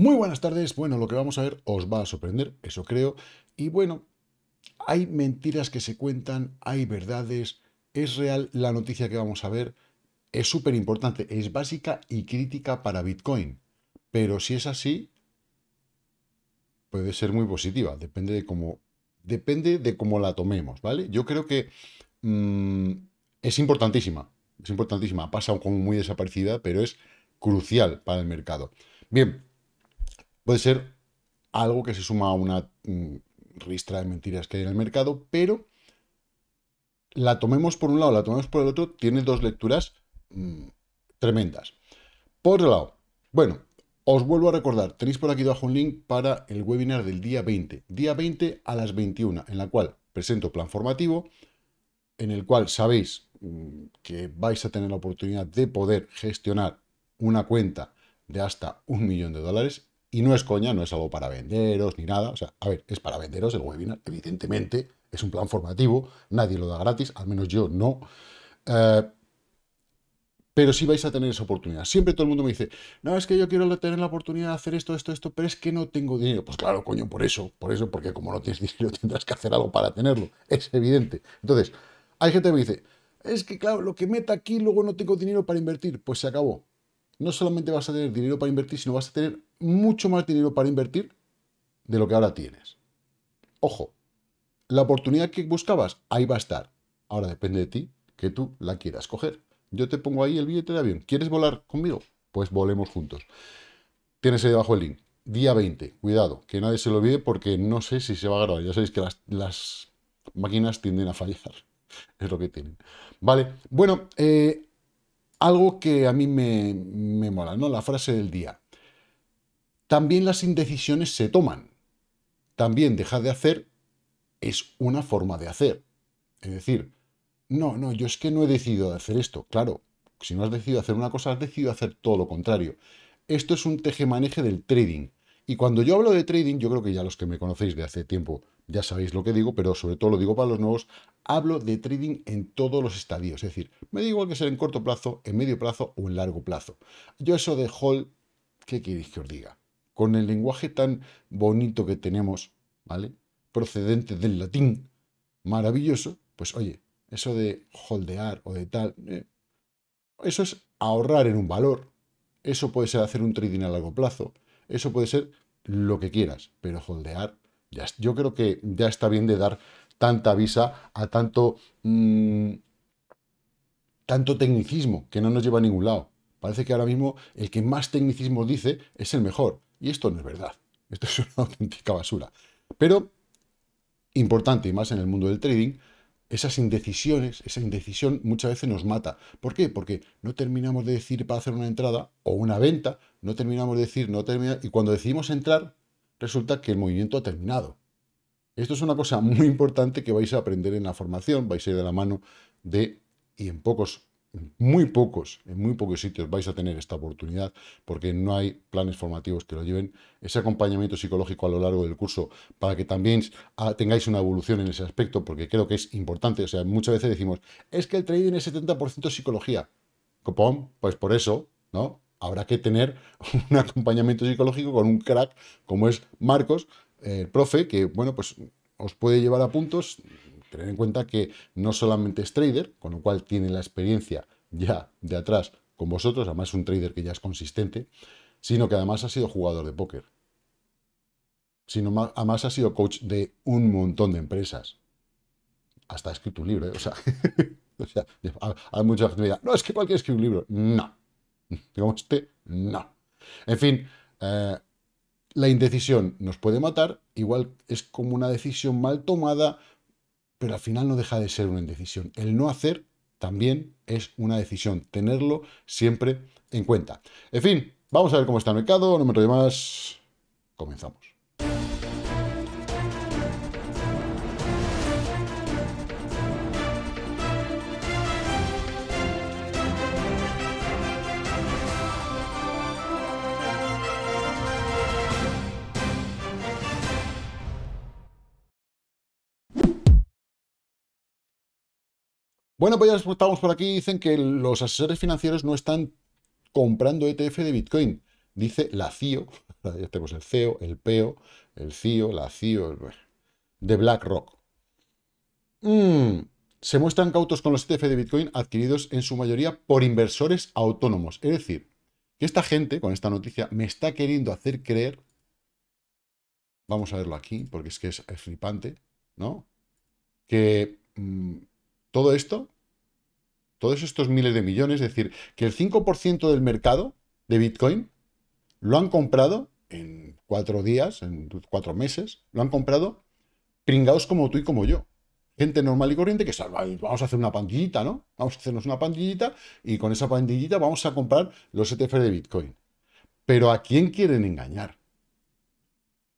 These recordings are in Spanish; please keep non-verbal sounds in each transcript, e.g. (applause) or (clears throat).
Muy buenas tardes. Bueno, lo que vamos a ver os va a sorprender, eso creo. Y bueno, hay mentiras que se cuentan, hay verdades. Es real la noticia que vamos a ver. Es súper importante, es básica y crítica para Bitcoin. Pero si es así, puede ser muy positiva. Depende de cómo, depende de cómo la tomemos, ¿vale? Yo creo que mm, es importantísima. Es importantísima. Pasa como muy desaparecida, pero es crucial para el mercado. Bien, Puede ser algo que se suma a una mm, ristra de mentiras que hay en el mercado, pero la tomemos por un lado, la tomemos por el otro, tiene dos lecturas mm, tremendas. Por otro lado, bueno, os vuelvo a recordar, tenéis por aquí debajo un link para el webinar del día 20, día 20 a las 21, en la cual presento plan formativo, en el cual sabéis mm, que vais a tener la oportunidad de poder gestionar una cuenta de hasta un millón de dólares y no es coña, no es algo para venderos ni nada. O sea, a ver, es para venderos el webinar, evidentemente. Es un plan formativo, nadie lo da gratis, al menos yo no. Eh, pero sí vais a tener esa oportunidad. Siempre todo el mundo me dice, no, es que yo quiero tener la oportunidad de hacer esto, esto, esto, pero es que no tengo dinero. Pues claro, coño, por eso, por eso, porque como no tienes (laughs) dinero tendrás que hacer algo para tenerlo. Es evidente. Entonces, hay gente que me dice, es que claro, lo que meta aquí luego no tengo dinero para invertir. Pues se acabó. No solamente vas a tener dinero para invertir, sino vas a tener mucho más dinero para invertir de lo que ahora tienes. Ojo, la oportunidad que buscabas ahí va a estar. Ahora depende de ti que tú la quieras coger. Yo te pongo ahí el billete de avión. ¿Quieres volar conmigo? Pues volemos juntos. Tienes ahí debajo el link. Día 20. Cuidado, que nadie se lo olvide porque no sé si se va a grabar. Ya sabéis que las, máquinas tienden a fallar. (laughs) Es lo que tienen. Vale. Bueno, eh, algo que a mí me, me mola, ¿no? La frase del día también las indecisiones se toman. También dejar de hacer es una forma de hacer. Es decir, no, no, yo es que no he decidido hacer esto. Claro, si no has decidido hacer una cosa, has decidido hacer todo lo contrario. Esto es un tejemaneje del trading. Y cuando yo hablo de trading, yo creo que ya los que me conocéis de hace tiempo ya sabéis lo que digo, pero sobre todo lo digo para los nuevos, hablo de trading en todos los estadios. Es decir, me da igual que sea en corto plazo, en medio plazo o en largo plazo. Yo eso de hall, ¿qué queréis que os diga? con el lenguaje tan bonito que tenemos, ¿vale? Procedente del latín, maravilloso, pues oye, eso de holdear o de tal, eh, eso es ahorrar en un valor, eso puede ser hacer un trading a largo plazo, eso puede ser lo que quieras, pero holdear, ya, yo creo que ya está bien de dar tanta visa a tanto, mm, tanto tecnicismo que no nos lleva a ningún lado. Parece que ahora mismo el que más tecnicismo dice es el mejor. Y esto no es verdad. Esto es una (laughs) auténtica basura. Pero, importante, y más en el mundo del trading, esas indecisiones, esa indecisión muchas veces nos mata. ¿Por qué? Porque no terminamos de decir para hacer una entrada o una venta, no terminamos de decir, no termina, y cuando decidimos entrar, resulta que el movimiento ha terminado. Esto es una cosa muy importante que vais a aprender en la formación, vais a ir de la mano de, y en pocos muy pocos, en muy pocos sitios vais a tener esta oportunidad porque no hay planes formativos que lo lleven. Ese acompañamiento psicológico a lo largo del curso para que también tengáis una evolución en ese aspecto porque creo que es importante. O sea, muchas veces decimos, es que el trading es 70% psicología. Copón, pues por eso, ¿no? Habrá que tener (laughs) un acompañamiento psicológico con un crack como es Marcos, el profe, que, bueno, pues os puede llevar a puntos Tener en cuenta que no solamente es trader, con lo cual tiene la experiencia ya de atrás con vosotros, además es un trader que ya es consistente, sino que además ha sido jugador de póker. Sino además ha sido coach de un montón de empresas. Hasta ha escrito un libro, ¿eh? (laughs) o sea, hay mucha gente que no, es que cualquier escribe un libro. No. (laughs) ¿Digamos este, no. En fin, eh, la indecisión nos puede matar, igual es como una decisión mal tomada, pero al final no deja de ser una indecisión. El no hacer también es una decisión, tenerlo siempre en cuenta. En fin, vamos a ver cómo está el mercado, no me rollo más, comenzamos. Bueno, pues ya estamos por aquí. Dicen que los asesores financieros no están comprando ETF de Bitcoin. Dice la CIO, (laughs) ya tenemos el CEO, el PEO, el CIO, la CIO, el... E de BlackRock. Mm, se muestran cautos con los ETF de Bitcoin adquiridos en su mayoría por inversores autónomos. Es decir, que esta gente, con esta noticia, me está queriendo hacer creer. Vamos a verlo aquí, porque es que es flipante, ¿no? Que mm, todo esto, todos estos miles de millones, es decir, que el 5% del mercado de Bitcoin lo han comprado en cuatro días, en cuatro meses, lo han comprado pringados como tú y como yo. Gente normal y corriente que salva, vamos a hacer una pandillita, ¿no? Vamos a hacernos una pandillita y con esa pandillita vamos a comprar los ETF de Bitcoin. Pero ¿a quién quieren engañar?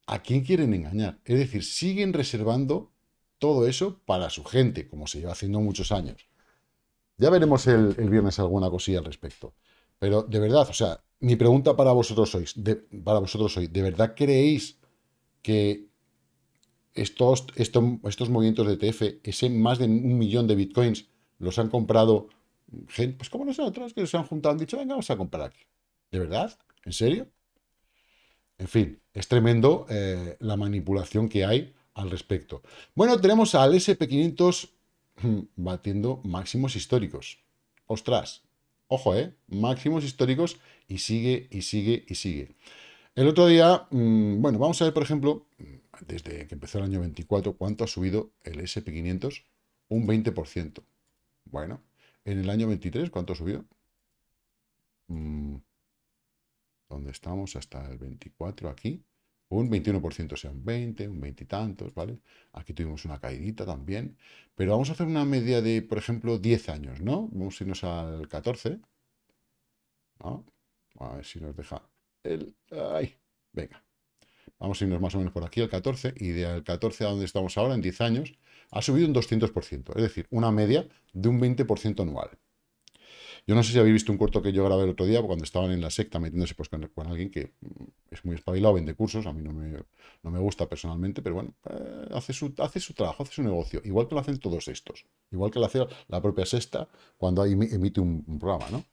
¿A quién quieren engañar? Es decir, siguen reservando todo eso para su gente, como se lleva haciendo muchos años. Ya veremos el, el viernes alguna cosilla al respecto. Pero de verdad, o sea, mi pregunta para vosotros hoy, de, para vosotros ¿de verdad creéis que estos, estos, movimientos de e TF, ese más de un millón de bitcoins, los han comprado gente, pues como nosotros, que se han juntado, han dicho, venga, vamos a comprar aquí. ¿De verdad? ¿En serio? En fin, es tremendo eh, la manipulación que hay al respecto. Bueno, tenemos al SP500 hmm, batiendo máximos históricos. Ostras, ojo, ¿eh? Máximos históricos y sigue, y sigue, y sigue. El otro día, hmm, bueno, vamos a ver, por ejemplo, desde que empezó el año 24, cuánto ha subido el SP500? Un 20%. Bueno, en el año 23, ¿cuánto subió? Hmm, ¿Dónde estamos? Hasta el 24, aquí un 21% sea un 20, un 20 y tantos, ¿vale? Aquí tuvimos una caidita también, pero vamos a hacer una media de, por ejemplo, 10 años, ¿no? Vamos a irnos al 14, A ver si nos deja el... ¡Ay! Venga, vamos a irnos más o menos por aquí al 14, y del 14 a donde estamos ahora, en 10 años, ha subido un 200%, es decir, una media de un 20% anual. Yo no sé si habéis visto un corto que yo grabé el otro día cuando estaban en la secta metiéndose pues, con, alguien que mm, es muy espabilado, vende cursos, a mí no me, no me gusta personalmente, pero bueno, eh, hace, su, hace su trabajo, hace su negocio, igual que lo hacen todos estos, igual que lo hace la propia sexta cuando hay, emite un, programa, ¿no?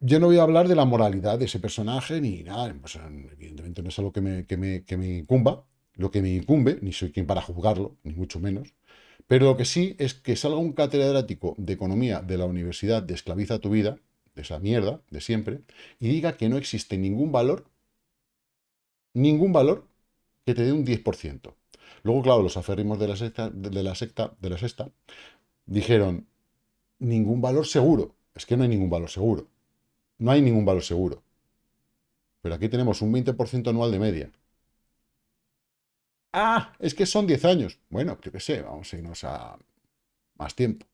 Yo no voy a hablar de la moralidad de ese personaje ni nada, evidentemente no es algo que me, me, que me incumba, lo que me incumbe, ni soy quien para juzgarlo, ni mucho menos. Pero lo que sí es que salga un catedrático de economía de la universidad de Esclaviza tu vida, de esa mierda, de siempre, y diga que no existe ningún valor, ningún valor que te dé un 10%. Luego, claro, los aferrimos de la secta, de la secta, de la sexta, dijeron, ningún valor seguro. Es que no hay ningún valor seguro. No hay ningún valor seguro. Pero aquí tenemos un 20% anual de media. Ah, es que son 10 años. Bueno, yo qué sé, vamos a irnos a más tiempo.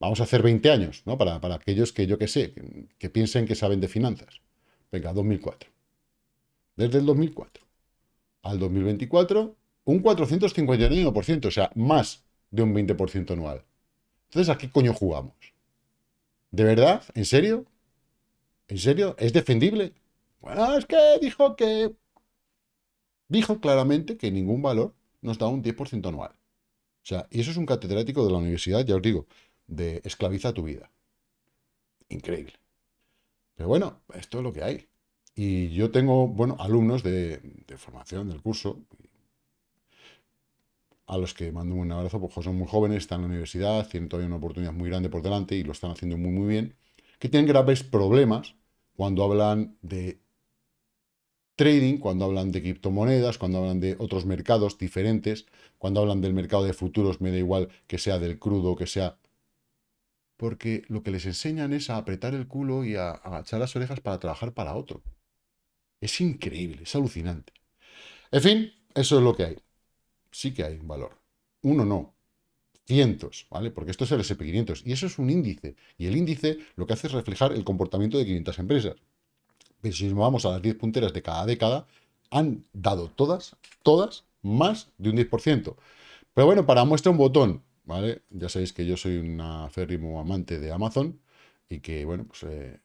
Vamos a hacer 20 años, ¿no? Para, aquellos que, yo qué sé, que, que, piensen que saben de finanzas. Venga, 2004. Desde el 2004 al 2024, un 451%, o sea, más de un 20% anual. Entonces, ¿a qué coño jugamos? ¿De verdad? ¿En serio? ¿En serio? ¿Es defendible? Bueno, es que dijo que dijo claramente que ningún valor nos da un 10% anual. O sea, y eso es un catedrático de la universidad, ya os digo, de esclaviza tu vida. Increíble. Pero bueno, esto es lo que hay. Y yo tengo, bueno, alumnos de, formación del curso, a los que mando un abrazo, porque son muy jóvenes, están en la universidad, tienen todavía una oportunidad muy grande por delante y lo están haciendo muy, muy bien, que tienen graves problemas cuando hablan de trading, cuando hablan de criptomonedas, cuando hablan de otros mercados diferentes, cuando hablan del mercado de futuros, me da igual que sea del crudo, que sea... Porque lo que les enseñan es a apretar el culo y a agachar las orejas para trabajar para otro. Es increíble, es alucinante. En fin, eso es lo que hay. Sí que hay valor. Uno no, cientos, ¿vale? Porque esto es el SP500 y eso es un índice. Y el índice lo que hace es reflejar el comportamiento de 500 empresas pero si nos vamos a las 10 punteras de cada década, han dado todas, todas, más de un 10%. Pero bueno, para muestra un botón, ¿vale? Ya sabéis que yo soy un aférrimo amante de Amazon y que, bueno, pues eh,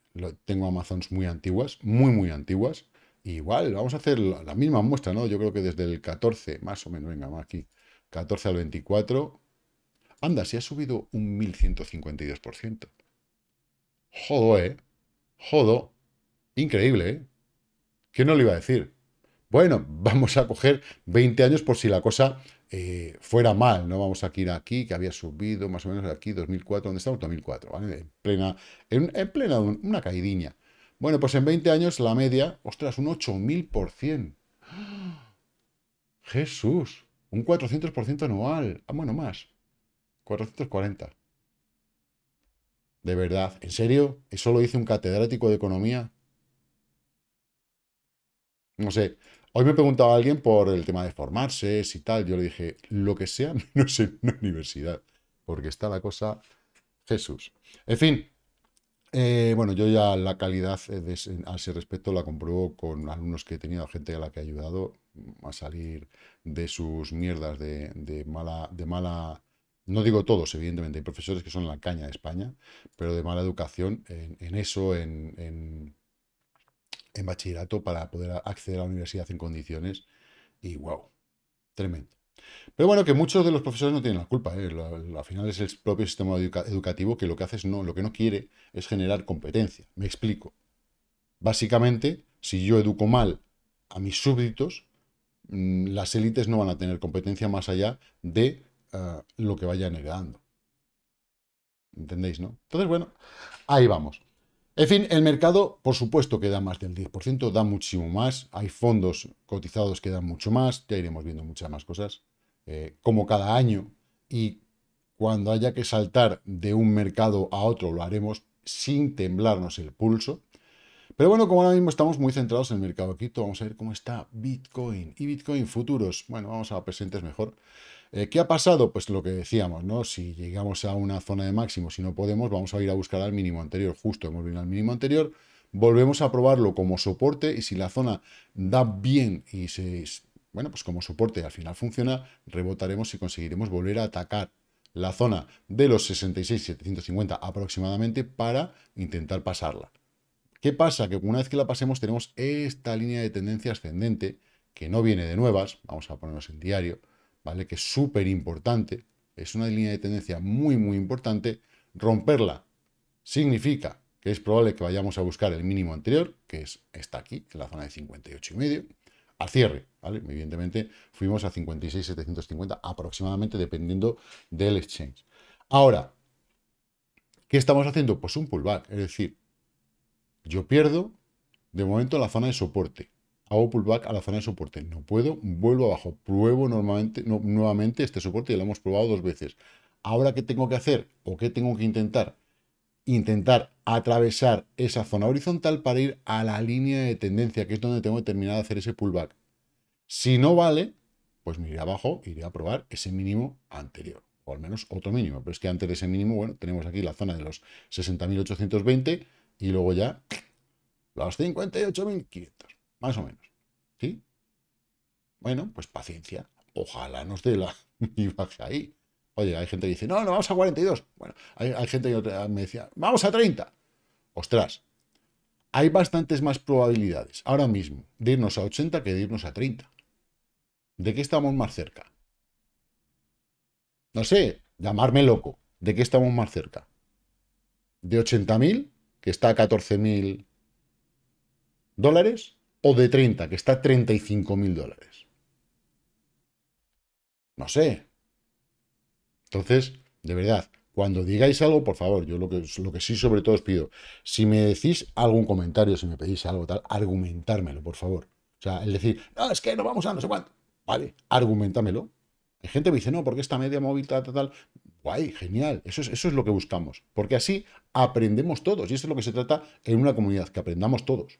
tengo Amazons muy antiguas, muy, muy antiguas. igual, vamos a hacer la, misma muestra, ¿no? Yo creo que desde el 14, más o menos, venga, aquí, 14 al 24. Anda, si ha subido un 1152%. Jodo, ¿eh? Jodo. Increíble, ¿eh? ¿Quién no lo iba a decir? Bueno, (laughs) vamos a coger 20 años por si la cosa eh, fuera mal, ¿no? Vamos a ir aquí, que había subido más o menos aquí, 2004, ¿dónde estamos? 2004, ¿vale? En plena, en, plena una caídiña. Bueno, pues en 20 años la media, ostras, un 8.000%. (gasps) Jesús, un 400% anual. Ah, bueno, más. 440. ¿De verdad? ¿En serio? ¿Eso lo dice un catedrático de economía? No sé. Hoy me preguntaba alguien por el tema de formarse, si tal. Yo le dije, lo que sea, (laughs) no sé, una universidad. Porque está la cosa Jesús. En fin, eh, bueno, yo ya la calidad eh, a ese respecto la compruebo con alumnos que he tenido, gente a la que he ayudado mm, a salir de sus mierdas de, mala, de mala, no digo todos, evidentemente, hay profesores que son la caña de España, pero de mala educación en, eso, en en bachillerato para poder acceder a la universidad en condiciones. Y wow, tremendo. Pero bueno, que muchos de los profesores no tienen la culpa. ¿eh? Al final es el propio sistema educativo que lo que hace es no, lo que no quiere es generar competencia. Me explico. Básicamente, si yo educo mal a mis súbditos, mm, las élites no van a tener competencia más allá de ah, lo que vayan negando ¿Entendéis, no? Entonces, bueno, ahí vamos. En fin, el mercado, por supuesto, que da más del 10%, da muchísimo más. Hay fondos cotizados que dan mucho más. Ya iremos viendo muchas más cosas, eh, como cada año. Y cuando haya que saltar de un mercado a otro, lo haremos sin temblarnos el pulso. Pero bueno, como ahora mismo estamos muy centrados en el mercado cripto, vamos a ver cómo está Bitcoin y Bitcoin futuros. Bueno, vamos a presentes mejor. Eh, ¿Qué ha pasado? Pues lo que decíamos, ¿no? Si llegamos a una zona de máximo, si no podemos, vamos a ir a buscar al mínimo anterior. Justo hemos venido al mínimo anterior, volvemos a probarlo como soporte y si la zona da bien y se, bueno, pues como soporte al final funciona, rebotaremos y conseguiremos volver a atacar la zona de los 66.750 aproximadamente para intentar pasarla. ¿Qué pasa? Que una vez que la pasemos tenemos esta línea de tendencia ascendente que no viene de nuevas, vamos a ponernos en diario, ¿vale? Que es súper importante, es una línea de tendencia muy, muy importante. Romperla significa que es probable que vayamos a buscar el mínimo anterior, que es, está aquí, en la zona de 58 y medio, al cierre, Evidentemente fuimos a 56,750 aproximadamente, dependiendo del exchange. Ahora, ¿qué estamos haciendo? Pues un pullback, es decir, yo pierdo de momento la zona de soporte, hago pullback a la zona de soporte. No puedo, vuelvo abajo, pruebo normalmente, nuevamente este soporte, ya lo hemos probado dos veces. Ahora, ¿qué tengo que hacer o qué tengo que intentar? Intentar atravesar esa zona horizontal para ir a la línea de tendencia, que es donde tengo que terminar de hacer ese pullback. Si no vale, pues me iré abajo, iré a probar ese mínimo anterior, o al menos otro mínimo. Pero es que antes de ese mínimo, bueno, tenemos aquí la zona de los 60.820 y luego ya los 58.500 más o menos. ¿Sí? Bueno, pues paciencia. Ojalá nos dé la imagen (laughs) ahí. Oye, hay gente que dice, no, no, vamos a 42. Bueno, hay, hay gente que me decía, vamos a 30. Ostras, hay bastantes más probabilidades ahora mismo de irnos a 80 que de irnos a 30. ¿De qué estamos más cerca? No sé, llamarme loco. ¿De qué estamos más cerca? ¿De 80.000, que está a 14.000 dólares? o de 30, que está a 35 mil dólares. No sé. Entonces, de verdad, cuando digáis algo, por favor, yo lo que, lo que sí sobre todo os pido, si me decís algún comentario, si me pedís algo tal, argumentármelo, por favor. O sea, el decir, no, es que no vamos a no sé cuánto. Vale, argumentámelo. Hay gente que me dice, no, porque esta media móvil tal, tal, tal. Guay, genial. Eso es, eso es lo que buscamos. Porque así aprendemos todos. Y eso es lo que se trata en una comunidad, que aprendamos todos.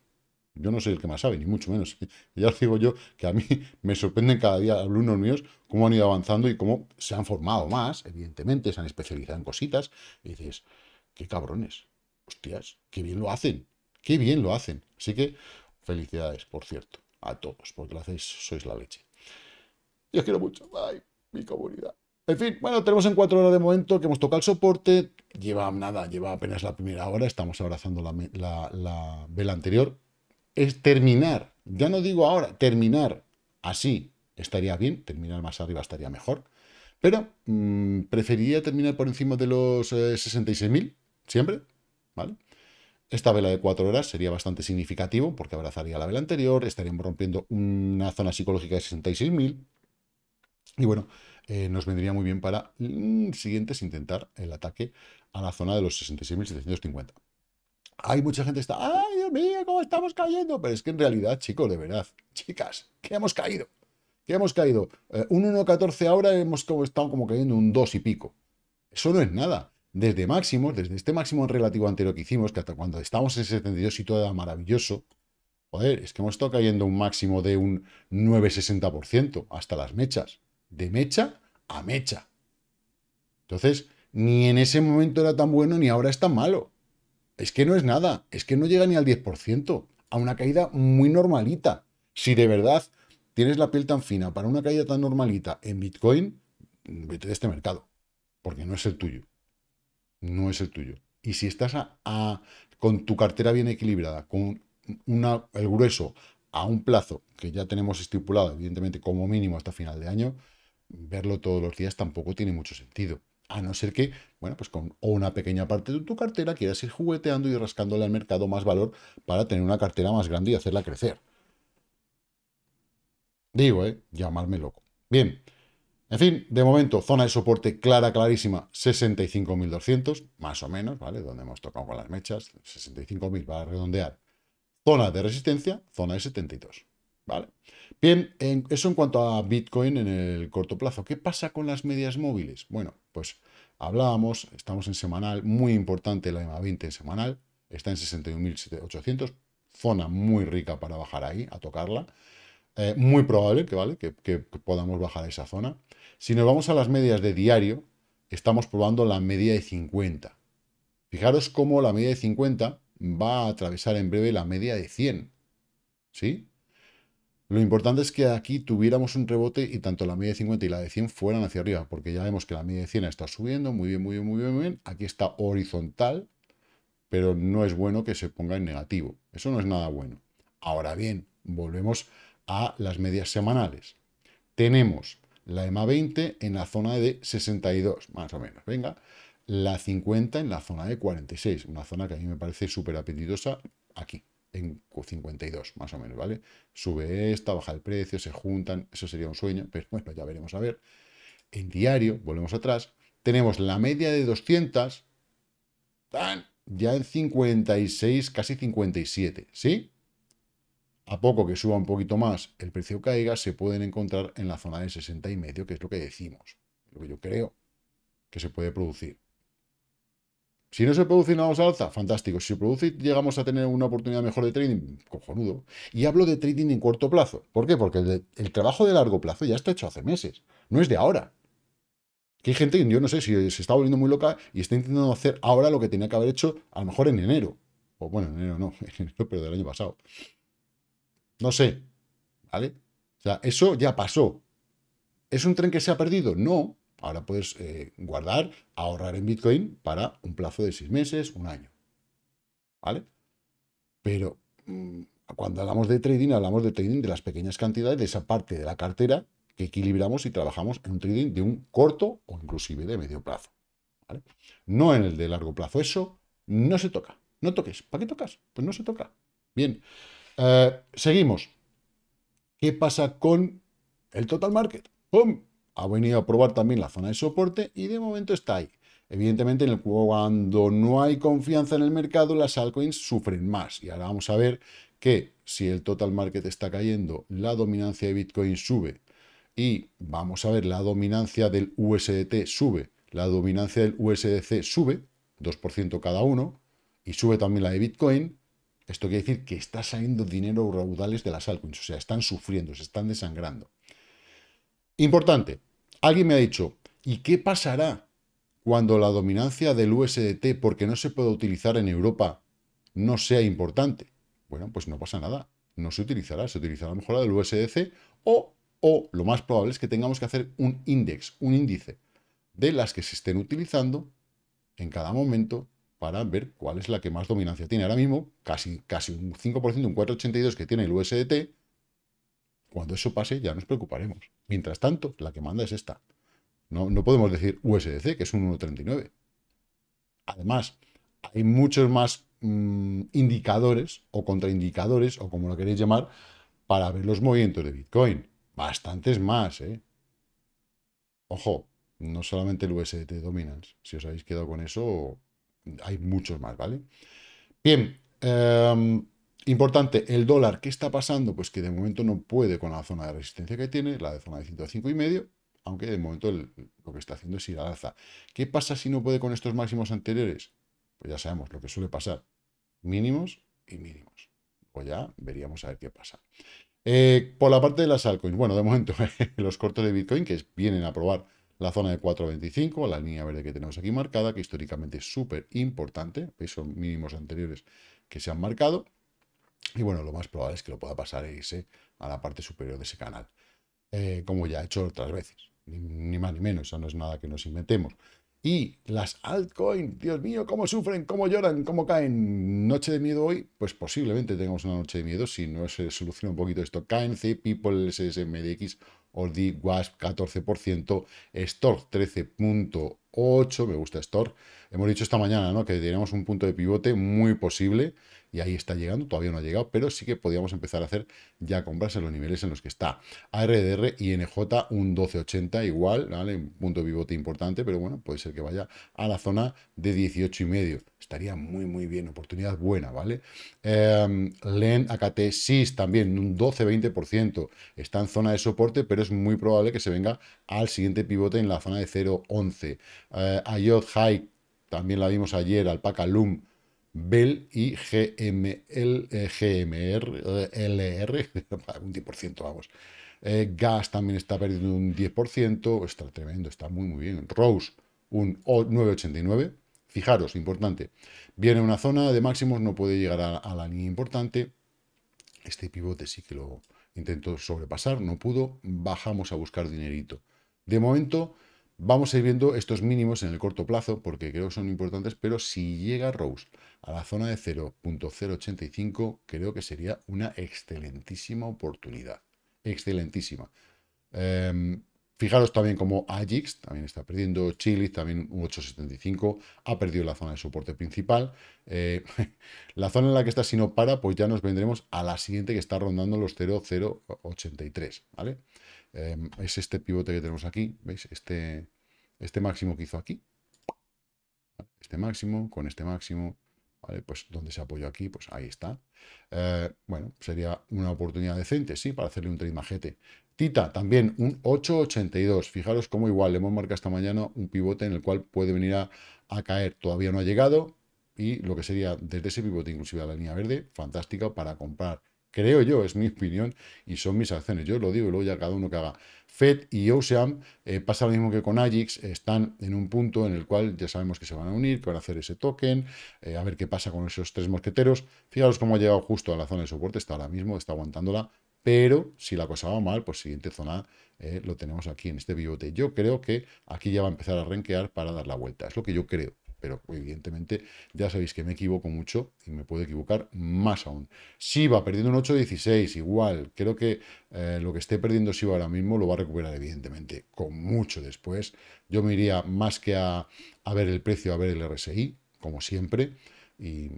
Yo no soy el que más sabe, ni mucho menos. (laughs) Ya os digo yo que a mí (laughs) me sorprenden cada día alumnos míos cómo han ido avanzando y cómo se han formado más, evidentemente, se han especializado en cositas. Y dices, qué cabrones, hostias, qué bien lo hacen, qué bien lo hacen. Así que felicidades, por cierto, a todos, porque lo hacéis, sois la leche. yo quiero mucho. Ay, mi comunidad. En fin, bueno, tenemos en cuatro horas de momento que hemos tocado el soporte. Lleva nada, lleva apenas la primera hora. Estamos abrazando la, la vela anterior es terminar, ya no digo ahora, terminar así estaría bien, terminar más arriba estaría mejor, pero mm, preferiría terminar por encima de los 66.000, eh, siempre, ¿vale? Esta vela de 4 horas sería bastante significativo porque abrazaría la vela anterior, estaríamos rompiendo una zona psicológica de 66.000 y bueno, eh, nos vendría muy bien para mm, siguientes intentar el ataque a la zona de los 66.750 hay mucha gente que está, ¡ay, Dios mío, cómo estamos cayendo! Pero es que en realidad, chicos, de verdad, chicas, que hemos caído. ¿Qué hemos caído? Eh, un 1.14 ahora hemos como, estado como cayendo un 2 y pico. Eso no es nada. Desde máximos, desde este máximo relativo anterior que hicimos, que hasta cuando estábamos en 72 y todo era maravilloso, joder, es que hemos estado cayendo un máximo de un 9,60% hasta las mechas. De mecha a mecha. Entonces, ni en ese momento era tan bueno ni ahora es tan malo. Es que no es nada, es que no llega ni al 10%, a una caída muy normalita. Si de verdad tienes la piel tan fina para una caída tan normalita en Bitcoin, vete de este mercado, porque no es el tuyo. No es el tuyo. Y si estás a, con tu cartera bien equilibrada, con el grueso a un plazo que ya tenemos estipulado, evidentemente, como mínimo hasta final de año, verlo todos los días tampoco tiene mucho sentido. A no ser que, bueno, pues con una pequeña parte de tu cartera quieras ir jugueteando y rascándole al mercado más valor para tener una cartera más grande y hacerla crecer. Digo, ¿eh? Llamarme loco. Bien. En fin, de momento, zona de soporte clara, clarísima, 65.200, más o menos, ¿vale? Donde hemos tocado con las mechas, 65.000 a redondear. Zona de resistencia, zona de 72. ¿Vale? Bien, eso en cuanto a Bitcoin en el corto plazo. ¿Qué pasa con las medias móviles? Bueno, pues hablábamos, estamos en semanal, muy importante la EMA 20 en semanal, está en 61.800, zona muy rica para bajar ahí, a tocarla. Eh, muy probable que, ¿vale? Que, podamos bajar a esa zona. Si nos vamos a las medias de diario, estamos probando la media de 50. Fijaros cómo la media de 50 va a atravesar en breve la media de 100. ¿Sí? Lo importante es que aquí tuviéramos un rebote y tanto la media de 50 y la de 100 fueran hacia arriba, porque ya vemos que la media de 100 está subiendo, muy bien, muy bien, muy bien, muy bien. Aquí está horizontal, pero no es bueno que se ponga en negativo. Eso no es nada bueno. Ahora bien, volvemos a las medias semanales. Tenemos la EMA 20 en la zona de 62, más o menos, venga. La 50 en la zona de 46, una zona que a mí me parece súper apetitosa aquí en 52, más o menos, ¿vale? Sube esta, baja el precio, se juntan, eso sería un sueño, pero bueno, ya veremos a ver. En diario, volvemos atrás, tenemos la media de 200, ¡tan! ya en 56, casi 57, ¿sí? A poco que suba un poquito más, el precio caiga, se pueden encontrar en la zona de 60 y medio, que es lo que decimos, lo que yo creo que se puede producir. Si no se produce una vamos alza, fantástico. Si se produce y llegamos a tener una oportunidad mejor de trading, cojonudo. Y hablo de trading en corto plazo. ¿Por qué? Porque el, trabajo de largo plazo ya está hecho hace meses. No es de ahora. Que hay gente, yo no sé, si se está volviendo muy loca y está intentando hacer ahora lo que tenía que haber hecho a lo mejor en enero. O bueno, en enero no, (laughs) en enero, pero del año pasado. No sé. ¿Vale? O sea, eso ya pasó. ¿Es un tren que se ha perdido? No, Ahora puedes eh, guardar, ahorrar en Bitcoin para un plazo de seis meses, un año. ¿Vale? Pero mm, cuando hablamos de trading, hablamos de trading de las pequeñas cantidades, de esa parte de la cartera que equilibramos y trabajamos en un trading de un corto o inclusive de medio plazo. ¿vale? No en el de largo plazo. Eso no se toca. No toques. ¿Para qué tocas? Pues no se toca. Bien. Eh, seguimos. ¿Qué pasa con el total market? ¡Pum! ha venido a probar también la zona de soporte y de momento está ahí. Evidentemente, cuando no hay confianza en el mercado, las altcoins sufren más. Y ahora vamos a ver que si el total market está cayendo, la dominancia de Bitcoin sube y vamos a ver la dominancia del USDT sube, la dominancia del USDC sube, 2% cada uno, y sube también la de Bitcoin, esto quiere decir que está saliendo dinero raudales de las altcoins, o sea, están sufriendo, se están desangrando. Importante, Alguien me ha dicho, ¿y qué pasará cuando la dominancia del USDT, porque no se puede utilizar en Europa, no sea importante? Bueno, pues no pasa nada. No se utilizará, se utilizará a mejor la del USDC o, o lo más probable es que tengamos que hacer un index, un índice de las que se estén utilizando en cada momento para ver cuál es la que más dominancia tiene. Ahora mismo, casi, casi un 5%, un 4,82 que tiene el USDT, cuando eso pase ya nos preocuparemos. Mientras tanto, la que manda es esta. No, podemos decir USDC, que es un 1.39. Además, hay muchos más mm, indicadores o contraindicadores, o como lo queréis llamar, para ver los movimientos de Bitcoin. Bastantes más, ¿eh? Ojo, no solamente el USDT Dominance. Si os habéis quedado con eso, hay muchos más, ¿vale? Bien. Em, Importante, el dólar, ¿qué está pasando? Pues que de momento no puede con la zona de resistencia que tiene, la de zona de 105 y medio, aunque de momento lo que está haciendo es ir al alza. ¿Qué pasa si no puede con estos máximos anteriores? Pues ya sabemos lo que suele pasar, mínimos y mínimos. Pues ya veríamos a ver qué pasa. Eh, por la parte de las altcoins, bueno, de momento (laughs) los cortos de Bitcoin que vienen a probar la zona de 4.25, la línea verde que tenemos aquí marcada, que históricamente es súper importante, son mínimos anteriores que se han marcado. Y bueno, lo más probable es que lo pueda pasar e irse a la parte superior de ese canal, eh, como ya he hecho otras veces. Ni, más ni menos, eso no es nada que nos inventemos. Y las altcoins, Dios mío, cómo sufren, cómo lloran, cómo caen. Noche de miedo hoy, pues posiblemente tengamos una noche de miedo si no se soluciona un poquito esto. KNC, People, SSMDX, Ordi, WASP 14%, Store 13.8%, me gusta Store. Hemos dicho esta mañana ¿no? que teníamos un punto de pivote muy posible y ahí está llegando, todavía no ha llegado, pero sí que podíamos empezar a hacer ya compras en los niveles en los que está. ARDR y NJ un 1280 igual, ¿vale? Un punto de pivote importante, pero bueno, puede ser que vaya a la zona de 18 y medio. Estaría muy, muy bien, oportunidad buena, ¿vale? Em, LEN AKT SIS también un 12,20% Está en zona de soporte, pero es muy probable que se venga al siguiente pivote en la zona de 0.11. Eh, IOT High también la vimos ayer, alpaca LUM, BELL y GML, GMR, LR, un 10%, vamos. Eh, gas también está perdiendo un 10%, está tremendo, está muy, muy bien. Rose, un 9,89. Fijaros, importante. Viene una zona de máximos, no puede llegar a la línea importante. Este pivote sí que lo intentó sobrepasar, no pudo. Bajamos a buscar dinerito. De momento, Vamos a ir viendo estos mínimos en el corto plazo porque creo que son importantes, pero si llega Rose a la zona de 0.085, creo que sería una excelentísima oportunidad. Excelentísima. Em, fijaros también como Ajix también está perdiendo, Chile también un 8.75, ha perdido la zona de soporte principal. Eh, (laughs) la zona en la que está si no para, pues ya nos vendremos a la siguiente que está rondando los 0.083, ¿vale? vale Em, es este pivote que tenemos aquí, ¿veis? Este, este máximo que hizo aquí, este máximo con este máximo, ¿vale? Pues donde se apoyó aquí, pues ahí está. Eh, bueno, sería una oportunidad decente, sí, para hacerle un trade majete. Tita, también un 8.82. Fijaros cómo igual le hemos marcado esta mañana un pivote en el cual puede venir a, caer. Todavía no ha llegado, y lo que sería desde ese pivote inclusive a la línea verde, fantástica para comprar Creo yo, es mi opinión y son mis acciones. Yo lo digo y luego ya cada uno que haga. Fed y Ocean eh, pasa lo mismo que con Agix, están en un punto en el cual ya sabemos que se van a unir, que van a hacer ese token, eh, a ver qué pasa con esos tres mosqueteros. Fijaros cómo ha llegado justo a la zona de soporte, está ahora mismo, está aguantándola, pero si la cosa va mal, pues siguiente zona eh, lo tenemos aquí en este pivote. Yo creo que aquí ya va a empezar a renquear para dar la vuelta, es lo que yo creo pero evidentemente ya sabéis que me equivoco mucho y me puedo equivocar más aún. va perdiendo un 8.16, igual, creo que eh, lo que esté perdiendo Shiba ahora mismo lo va a recuperar evidentemente, con mucho después. Yo me iría más que a, a ver el precio, a ver el RSI, como siempre, y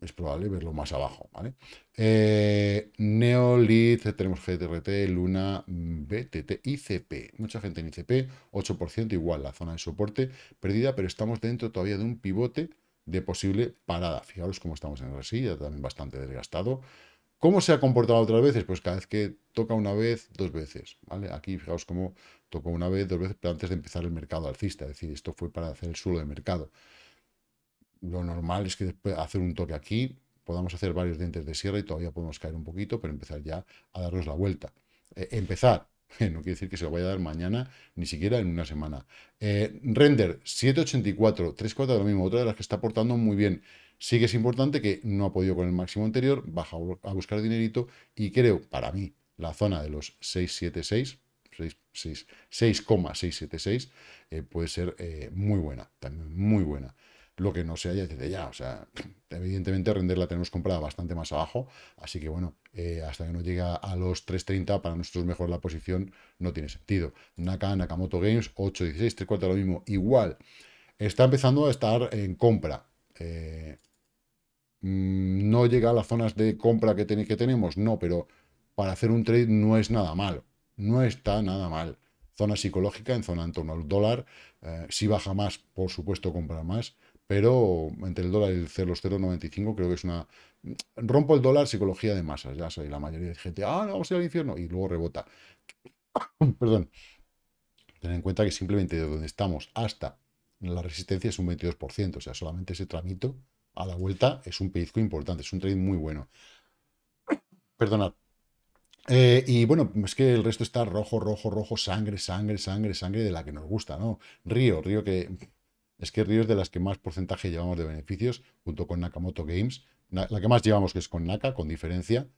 es probable verlo más abajo, ¿vale? Eh, Neolith, tenemos GTRT, Luna, BTT, ICP. Mucha gente en ICP, 8% igual la zona de soporte perdida, pero estamos dentro todavía de un pivote de posible parada. Fijaros cómo estamos en RSI, ya también bastante desgastado. ¿Cómo se ha comportado otras veces? Pues cada vez que toca una vez, dos veces, ¿vale? Aquí fijaos cómo tocó una vez, dos veces, pero antes de empezar el mercado alcista, es decir, esto fue para hacer el suelo de mercado. Lo normal es que después hacer un toque aquí, podamos hacer varios dientes de sierra y todavía podemos caer un poquito, pero empezar ya a darnos la vuelta. Eh, empezar, (laughs) no quiere decir que se lo vaya a dar mañana, ni siquiera en una semana. Eh, render 784, 34 de lo mismo, otra de las que está portando muy bien. Sí que es importante que no ha podido con el máximo anterior, baja a buscar dinerito y creo, para mí, la zona de los 676, 6,676 eh, puede ser muy buena, también muy buena lo que no sea ya desde ya. O sea, (clears throat) evidentemente Render la tenemos comprada bastante más abajo, así que bueno, eh, hasta que no llega a los 3.30 para nosotros mejor la posición no tiene sentido. Naka, Nakamoto Games, 8.16, 3.4 lo mismo, igual. Está empezando a estar en compra. Eh, mm, no llega a las zonas de compra que, que tenemos, no, pero para hacer un trade no es nada mal No está nada mal. Zona psicológica en zona en torno al dólar. Eh, si baja más, por supuesto, compra más pero entre el dólar y el 0,095 creo que es una... Rompo el dólar, psicología de masas, ya soy la mayoría de gente, ah, no, vamos a ir al infierno, y luego rebota. (coughs) Perdón. Ten en cuenta que simplemente de donde estamos hasta la resistencia es un 22%, o sea, solamente ese tramito a la vuelta es un pellizco importante, es un trade muy bueno. (coughs) Perdonad. Eh, y bueno, es que el resto está rojo, rojo, rojo, sangre, sangre, sangre, sangre de la que nos gusta, ¿no? Río, río que es que Río es de las que más porcentaje llevamos de beneficios, junto con Nakamoto Games. La, que más llevamos que es con Naka, con diferencia.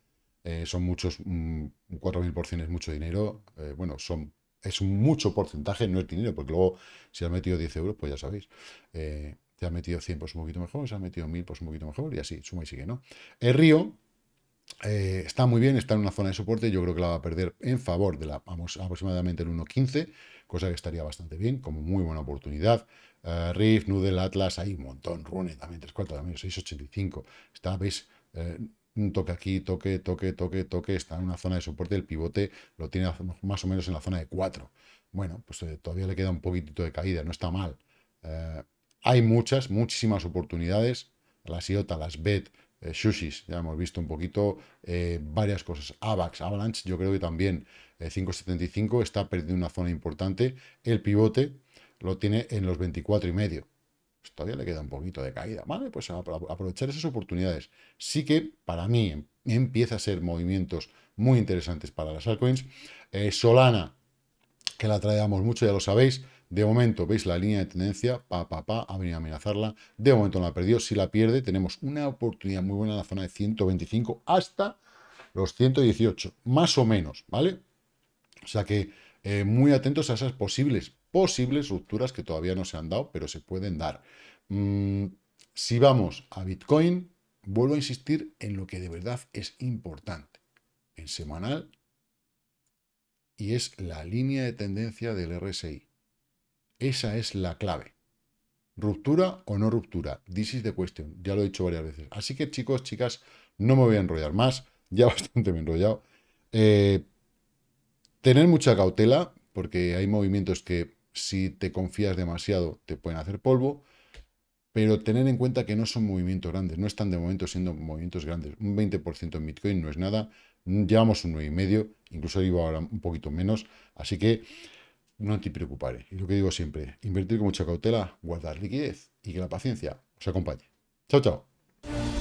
Eh, son muchos, mm, Un 4.000% es mucho dinero. Eh, bueno, son, es mucho porcentaje, no es dinero, porque luego si has metido 10 euros, pues ya sabéis. Eh, te has metido 100, pues un poquito mejor, si has metido 1.000, pues un poquito mejor, y así, suma y sigue, ¿no? El eh, Río eh, está muy bien, está en una zona de soporte, yo creo que la va a perder en favor de la, vamos, aproximadamente el 1.15, cosa que estaría bastante bien, como muy buena oportunidad. Eh, Rift, Nudel, Atlas, hay un montón, Rune también, 3.4, también, 6.85, está, veis, eh, un toque aquí, toque, toque, toque, toque, está en una zona de soporte, el pivote lo tiene más o menos en la zona de 4. Bueno, pues todavía le queda un poquitito de caída, no está mal. hay muchas, muchísimas oportunidades, las IOTA, las bed sushis eh, ya hemos visto un poquito eh, varias cosas. AVAX, Avalanche, yo creo que también 5.75 eh, está perdiendo una zona importante. El pivote lo tiene en los 24 y medio. Pues todavía le queda un poquito de caída. Vale, pues aprovechar esas oportunidades. Sí que para mí em, empieza a ser movimientos muy interesantes para las altcoins. Solana, que la traíamos mucho, ya lo sabéis, de momento, veis la línea de tendencia, pa, pa, ha venido a amenazarla. De momento no la perdió. Si la pierde, tenemos una oportunidad muy buena en la zona de 125 hasta los 118, más o menos, ¿vale? O sea que eh, muy atentos a esas posibles, posibles rupturas que todavía no se han dado, pero se pueden dar. Mm, si vamos a Bitcoin, vuelvo a insistir en lo que de verdad es importante. En semanal, y es la línea de tendencia del RSI esa es la clave. Ruptura o no ruptura. This is the question. Ya lo he dicho varias veces. Así que chicos, chicas, no me voy a enrollar más. (laughs) Ya bastante me he enrollado. Eh, tener mucha cautela, porque hay movimientos que si te confías demasiado te pueden hacer polvo. Pero tener en cuenta que no son movimientos grandes, no están de momento siendo movimientos grandes. Un 20% en Bitcoin no es nada, llevamos un 9,5, incluso iba ahora un poquito menos. Así que no te preocupes Y lo que digo siempre, invertir con mucha cautela, guardar liquidez y que la paciencia os acompañe. Chao, chao.